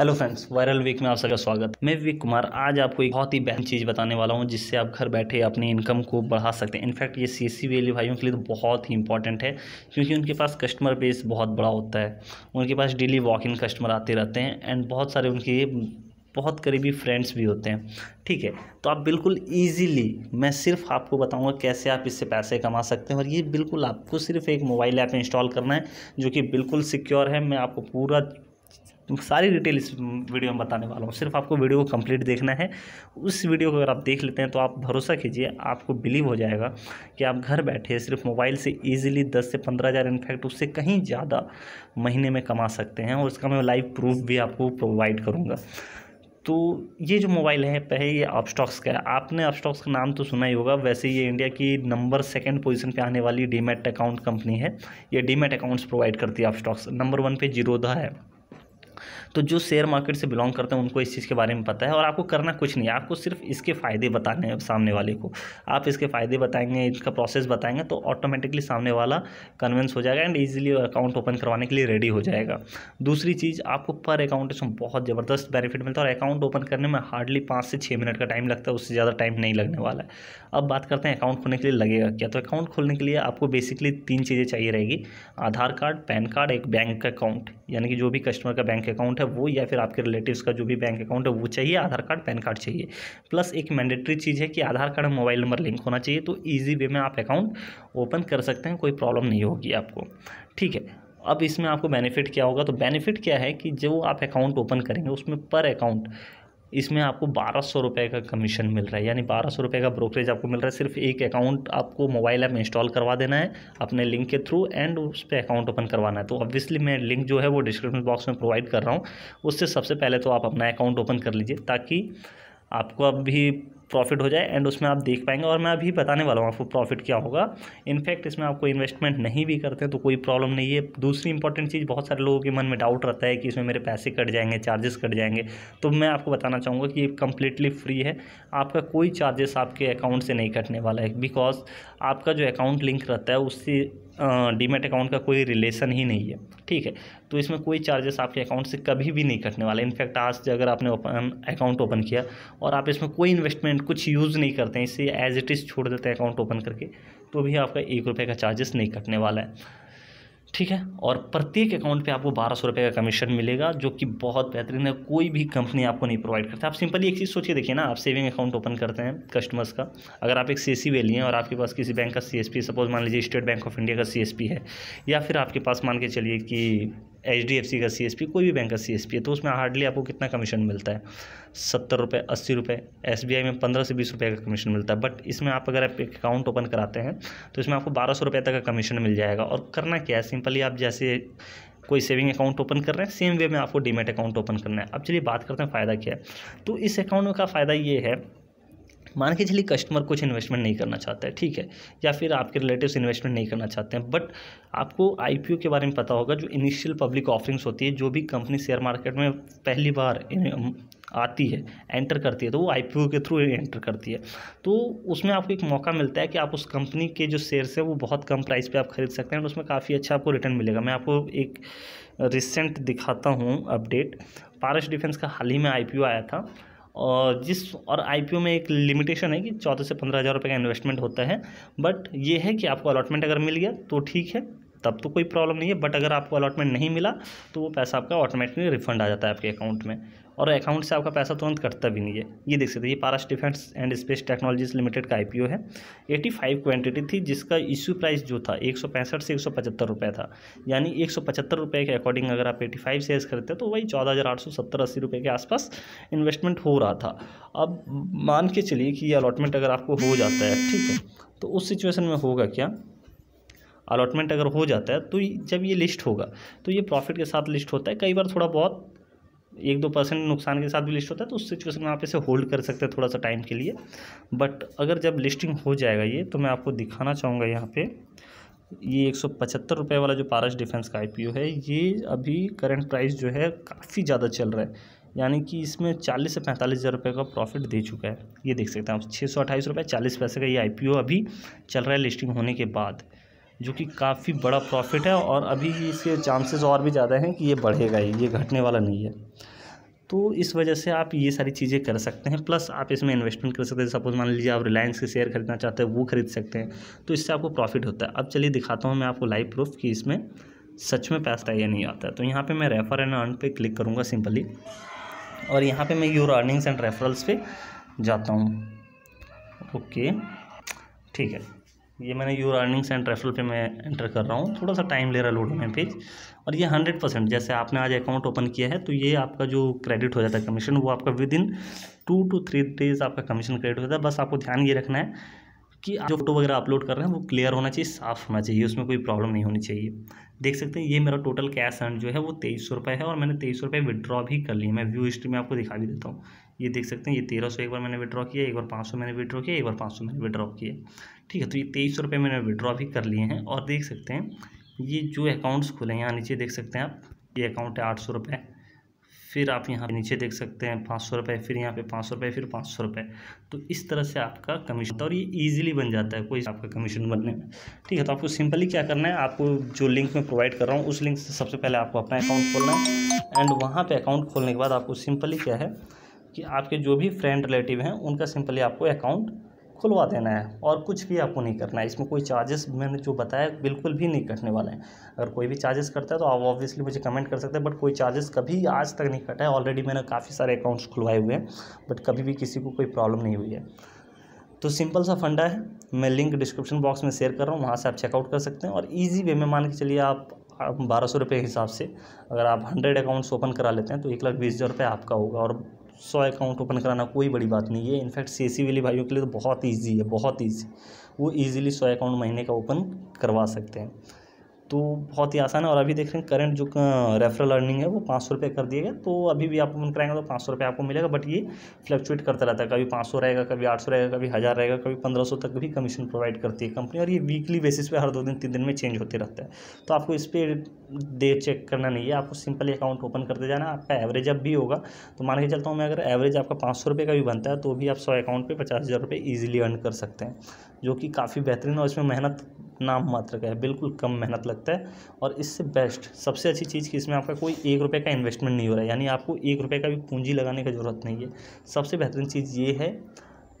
hello friends viral week में आप सबका स्वागत मैं विवेक कुमार आज आपको एक बहुत ही बेहतर चीज़ बताने वाला हूं जिससे आप घर बैठे अपनी इनकम को बढ़ा सकते हैं इनफैक्ट ये सी सी वाली भाइयों के लिए तो बहुत ही इंपॉर्टेंट है क्योंकि उनके पास कस्टमर बेस बहुत बड़ा होता है उनके पास डेली वॉक इन कस्टमर आते रहते हैं एंड बहुत सारे उनके बहुत करीबी फ्रेंड्स भी होते हैं ठीक है तो आप बिल्कुल इजीली मैं सिर्फ आपको बताऊंगा कैसे आप इससे पैसे कमा सकते हैं और ये बिल्कुल आपको सिर्फ एक मोबाइल ऐप इंस्टॉल करना है जो कि बिल्कुल सिक्योर है मैं आपको पूरा सारी डिटेल इस वीडियो में बताने वाला हूँ सिर्फ आपको वीडियो को कंप्लीट देखना है उस वीडियो को अगर आप देख लेते हैं तो आप भरोसा कीजिए आपको बिलीव हो जाएगा कि आप घर बैठे सिर्फ मोबाइल से ईजिली दस से पंद्रह हज़ार इनफैक्ट उससे कहीं ज़्यादा महीने में कमा सकते हैं और उसका मैं लाइव प्रूफ भी आपको प्रोवाइड करूँगा तो ये जो मोबाइल है पहले ये अपस्टॉक्स का है आपने अपस्टॉक्स का नाम तो सुना ही होगा वैसे ये इंडिया की नंबर सेकंड पोजीशन पे आने वाली डीमेट अकाउंट कंपनी है ये डीमेट अकाउंट्स प्रोवाइड करती है अपस्टॉक्स नंबर वन पे जीरोधा है तो जो शेयर मार्केट से बिलोंग करते हैं उनको इस चीज़ के बारे में पता है और आपको करना कुछ नहीं आपको सिर्फ इसके फ़ायदे बताने हैं सामने वाले को आप इसके फ़ायदे बताएंगे इसका प्रोसेस बताएंगे तो ऑटोमेटिकली सामने वाला कन्वेंस हो जाएगा एंड ईजिली अकाउंट ओपन करवाने के लिए रेडी हो जाएगा दूसरी चीज़ आपको पर अकाउंट इसमें बहुत ज़बरदस्त बेनिफिट मिलता है और अकाउंट ओपन करने में हार्डली पाँच से छः मिनट का टाइम लगता है उससे ज़्यादा टाइम नहीं लगने वाला है अब बात करते हैं अकाउंट खोलने के लिए लगेगा क्या तो अकाउंट खोलने के लिए आपको बेसिकली तीन चीज़ें चाहिए रहेगी आधार कार्ड पैन कार्ड एक बैंक अकाउंट यानी कि जो भी कस्टमर का बैंक अकाउंट है वो या फिर आपके रिलेटिव्स का जो भी बैंक अकाउंट है वो चाहिए आधार कार्ड पैन कार्ड चाहिए प्लस एक मैंडेटरी चीज़ है कि Aadhaar card mobile number link होना चाहिए तो ईजी वे में आप अकाउंट ओपन कर सकते हैं कोई प्रॉब्लम नहीं होगी आपको ठीक है अब इसमें आपको बेनिफिट क्या होगा तो बेनिफिट क्या है कि जो आप अकाउंट ओपन करेंगे उसमें पर अकाउंट इसमें आपको बारह सौ रुपये का कमीशन मिल रहा है यानी बारह सौ रुपये का ब्रोकरेज आपको मिल रहा है सिर्फ एक अकाउंट आपको मोबाइल ऐप इंस्टॉल करवा देना है अपने लिंक के थ्रू एंड उस पर अकाउंट ओपन करवाना है तो ऑब्वियसली मैं लिंक जो है वो डिस्क्रिप्शन बॉक्स में प्रोवाइड कर रहा हूँ उससे सबसे पहले तो आप अपना अकाउंट ओपन कर लीजिए ताकि आपको अब भी प्रॉफिट हो जाए एंड उसमें आप देख पाएंगे और मैं अभी बताने वाला हूँ आपको प्रॉफिट क्या होगा इनफैक्ट इसमें आपको इन्वेस्टमेंट नहीं भी करते तो कोई प्रॉब्लम नहीं है दूसरी इंपॉर्टेंट चीज़ बहुत सारे लोगों के मन में डाउट रहता है कि इसमें मेरे पैसे कट जाएंगे चार्जेस कट जाएंगे तो मैं आपको बताना चाहूँगा कि ये कम्प्लीटली फ्री है आपका कोई चार्जेस आपके अकाउंट से नहीं कटने वाला है बिकॉज आपका जो अकाउंट लिंक रहता है उससे डीमेट अकाउंट का कोई रिलेशन ही नहीं है ठीक है तो इसमें कोई चार्जेस आपके अकाउंट से कभी भी नहीं कटने वाला इनफैक्ट आज अगर आपने ओपन अकाउंट ओपन किया और आप इसमें कोई इन्वेस्टमेंट कुछ यूज़ नहीं करते हैं इसे एज इट इज़ छोड़ देते हैं अकाउंट ओपन करके तो भी आपका एक रुपये का चार्जेस नहीं कटने वाला है ठीक है और प्रत्येक अकाउंट पे आपको बारह सौ रुपये का कमीशन मिलेगा जो कि बहुत बेहतरीन है कोई भी कंपनी आपको नहीं प्रोवाइड करता आप सिंपली एक चीज़ सोचिए देखिए ना आप सेविंग अकाउंट ओपन करते हैं कस्टमर्स का अगर आप एक सी एस वे लिए और आपके पास किसी बैंक का सी एस पी सपोज मान लीजिए स्टेट बैंक ऑफ इंडिया का सी एस पी है या फिर आपके पास मान के चलिए कि एच डी एफ सी का सी एस पी कोई भी बैंक का सी एस पी है तो उसमें हार्डली आपको कितना कमीशन मिलता है सत्तर रुपये अस्सी रुपये एस बी आई में पंद्रह से बीस रुपये का कमीशन मिलता है बट इसमें आप अगर आप अकाउंट ओपन कराते हैं तो इसमें आपको बारह सौ रुपये तक का कमीशन मिल जाएगा और करना क्या है सिंपली आप जैसे कोई सेविंग अकाउंट ओपन कर रहे हैं सेम वे में आपको डीमेट अकाउंट ओपन करना है अब चलिए बात करते हैं फ़ायदा क्या है तो इस अकाउंट का फ़ायदा ये है मान के चलिए कस्टमर कुछ इन्वेस्टमेंट नहीं करना चाहता है ठीक है या फिर आपके रिलेटिव्स इन्वेस्टमेंट नहीं करना चाहते हैं बट आपको आईपीओ के बारे में पता होगा जो इनिशियल पब्लिक ऑफरिंग्स होती है जो भी कंपनी शेयर मार्केट में पहली बार आती है एंटर करती है तो वो आईपीओ के थ्रू एंटर करती है तो उसमें आपको एक मौका मिलता है कि आप उस कंपनी के जो शेयर्स हैं वो बहुत कम प्राइस पे आप खरीद सकते हैं और उसमें काफ़ी अच्छा आपको रिटर्न मिलेगा मैं आपको एक रिसेंट दिखाता हूँ अपडेट पारस डिफेंस का हाल ही में आई आया था और जिस और आईपीओ में एक लिमिटेशन है कि चौदह से पंद्रह हज़ार रुपये का इन्वेस्टमेंट होता है बट ये है कि आपको अलॉटमेंट अगर मिल गया तो ठीक है तब तो कोई प्रॉब्लम नहीं है बट अगर आपको अलॉटमेंट नहीं मिला तो वो पैसा आपका ऑटोमेटिकली रिफंड आ जाता है आपके अकाउंट में और अकाउंट से आपका पैसा तुरंत कटता भी नहीं है ये देख सकते ये Paras defence and space technologies limited का आईपीओ है 85 क्वान्टिटी थी जिसका इश्यू प्राइस जो था एक से एक रुपये था यानी एक रुपये के अकॉर्डिंग अगर आप 85 शेयर्स खरीदते तो वही चौदह हज़ार आठ सौ सत्तर अस्सी रुपये के आसपास इन्वेस्टमेंट हो रहा था अब मान के चलिए कि ये अलॉटमेंट अगर आपको हो जाता है ठीक है तो उस सिचुएसन में होगा क्या अलॉटमेंट अगर हो जाता है तो जब ये लिस्ट होगा तो ये प्रॉफिट के साथ लिस्ट होता है कई बार थोड़ा बहुत एक दो परसेंट नुकसान के साथ भी लिस्ट होता है तो उस सिचुएशन में आप इसे होल्ड कर सकते हैं थोड़ा सा टाइम के लिए बट अगर जब लिस्टिंग हो जाएगा ये तो मैं आपको दिखाना चाहूँगा यहाँ पे ये एक सौ पचहत्तर रुपये वाला जो पारस डिफेंस का ओ है ये अभी करंट प्राइस जो है काफ़ी ज़्यादा चल रहा है यानी कि इसमें चालीस से पैंतालीस हज़ार रुपये का प्रॉफिट दे चुका है ये देख सकते हैं आप छः सौ अट्ठाईस रुपये चालीस पैसे का ये ओ अभी चल रहा है लिस्टिंग होने के बाद जो कि काफ़ी बड़ा प्रॉफिट है और अभी इसके चांसेस और भी ज़्यादा हैं कि ये बढ़ेगा ही ये घटने वाला नहीं है तो इस वजह से आप ये सारी चीज़ें कर सकते हैं प्लस आप इसमें इन्वेस्टमेंट कर सकते हैं सपोज मान लीजिए आप रिलायंस के शेयर खरीदना चाहते हैं वो खरीद सकते हैं तो इससे आपको प्रॉफिट होता है अब चलिए दिखाता हूँ मैं आपको लाइव प्रूफ कि इसमें सच में पैसा या नहीं आता है तो यहाँ पर मैं रेफर एंड अर्न पर क्लिक करूँगा सिंपली और यहाँ पर मैं योर अर्निंग्स एंड रेफरल्स पे जाता हूँ ओके ठीक है ये मैंने यूर अर्निंग्स एंड रेफरल पे मैं एंटर कर रहा हूँ थोड़ा सा टाइम ले रहा है लोड में पेज और ये हंड्रेड परसेंट जैसे आपने आज अकाउंट ओपन किया है तो ये आपका जो क्रेडिट हो जाता है कमीशन वो आपका within two to three days आपका कमीशन क्रेडिट हो जाता है बस आपको ध्यान ये रखना है कि जो फोटो वगैरह अपलोड कर रहे हैं वो क्लियर होना चाहिए साफ होना चाहिए उसमें कोई प्रॉब्लम नहीं होनी चाहिए देख सकते हैं ये मेरा टोटल कैश एंड जो है वो तेईस सौ रुपये है और मैंने तेईस सौ रुपये विड्रॉ भी कर लिया मैं व्यू हिस्ट्री में आपको दिखा भी देता हूँ ये देख सकते हैं ये तेरह सौ एक बार मैंने विड्रॉ किया एक बार पाँच सौ मैंने विड्रॉ किया एक बार पाँच सौ मैंने विड्रॉ किया ठीक है तो ये तेईस सौ रुपये मैंने विड्रॉ भी कर लिए हैं और देख सकते हैं ये जो अकाउंट्स खुले हैं यहाँ नीचे देख सकते हैं आप ये अकाउंट है आठ सौ रुपये फिर आप यहाँ नीचे देख सकते हैं पाँच सौ रुपये फिर यहाँ पे पाँच सौ रुपये फिर पाँच सौ रुपये तो इस तरह से आपका कमीशन और ये इजीली बन जाता है कोई आपका कमीशन बनने में ठीक है तो आपको सिंपली क्या करना है आपको जो लिंक मैं प्रोवाइड कर रहा हूँ उस लिंक से सबसे पहले आपको अपना अकाउंट खोलना है एंड वहाँ पर अकाउंट खोलने के बाद आपको सिंपली क्या है कि आपके जो भी फ्रेंड रिलेटिव हैं उनका सिंपली आपको अकाउंट खुलवा देना है और कुछ भी आपको नहीं करना है इसमें कोई चार्जेस मैंने जो बताया बिल्कुल भी नहीं कटने वाला है अगर कोई भी चार्जेस करता है तो आप ऑब्वियसली मुझे कमेंट कर सकते हैं बट कोई चार्जेस कभी आज तक नहीं कटा है ऑलरेडी मैंने काफ़ी सारे अकाउंट्स खुलवाए हुए हैं बट कभी भी किसी को कोई प्रॉब्लम नहीं हुई है तो सिंपल सा फंडा है मैं लिंक डिस्क्रिप्शन बॉक्स में शेयर कर रहा हूँ वहाँ से आप चेकआउट कर सकते हैं और ईजी वे में मान के चलिए आप बारह सौ रुपये के हिसाब से अगर आप हंड्रेड अकाउंट्स ओपन करा लेते हैं तो एक लाख बीस हज़ार रुपये आपका होगा और सौ अकाउंट ओपन कराना कोई बड़ी बात नहीं है इनफैक्ट सी वाले भाइयों के लिए तो बहुत ईजी है बहुत ईजी वो ईजिली सौ अकाउंट महीने का ओपन करवा सकते हैं तो बहुत ही आसान है और अभी देख रहे हैं करंट जो रेफरल अर्निंग है वो पाँच सौ रुपये कर दिए गए तो अभी भी आप ओपन कराएंगे तो पाँच सौ रुपये आपको मिलेगा बट ये फ्लक्चुएट करता रहता है कभी पाँच सौ रहेगा कभी आठ सौ रहेगा कभी हज़ार रहेगा कभी पंद्रह सौ तक भी कमीशन प्रोवाइड करती है कंपनी और ये वीकली बेसिस पे हर दो दिन तीन दिन में चेंज होते रहता है तो आपको इस पर देर चेक करना नहीं है आपको सिंपल अकाउंट ओपन करते जाना आपका एवरेज अब भी होगा तो मान के चलता हूँ मैं अगर एवरेज आपका पाँच सौ रुपये का भी बनता है तो भी आप सौ अकाउंट पर पचास हज़ार रुपये ईजिली अर्न कर सकते हैं जो कि काफ़ी बेहतरीन और इसमें मेहनत नाम मात्र का है बिल्कुल कम मेहनत लगती सकता है और इससे बेस्ट सबसे अच्छी चीज़ कि इसमें आपका कोई एक रुपये का इन्वेस्टमेंट नहीं हो रहा है यानी आपको एक रुपये का भी पूंजी लगाने की ज़रूरत नहीं है सबसे बेहतरीन चीज़ ये है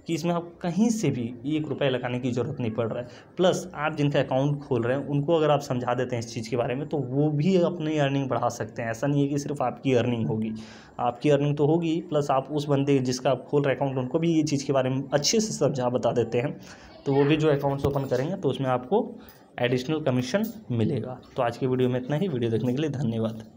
कि इसमें आप कहीं से भी एक रुपये लगाने की ज़रूरत नहीं पड़ रहा है प्लस आप जिनका अकाउंट खोल रहे हैं उनको अगर आप समझा देते हैं इस चीज़ के बारे में तो वो भी अपनी अर्निंग बढ़ा सकते हैं ऐसा नहीं है कि सिर्फ आपकी अर्निंग होगी आपकी अर्निंग तो होगी प्लस आप उस बंदे जिसका आप खोल रहे अकाउंट उनको भी ये चीज़ के बारे में अच्छे से समझा बता देते हैं तो वो भी जो अकाउंट्स ओपन करेंगे तो उसमें आपको एडिशनल कमीशन मिलेगा तो आज के वीडियो में इतना ही वीडियो देखने के लिए धन्यवाद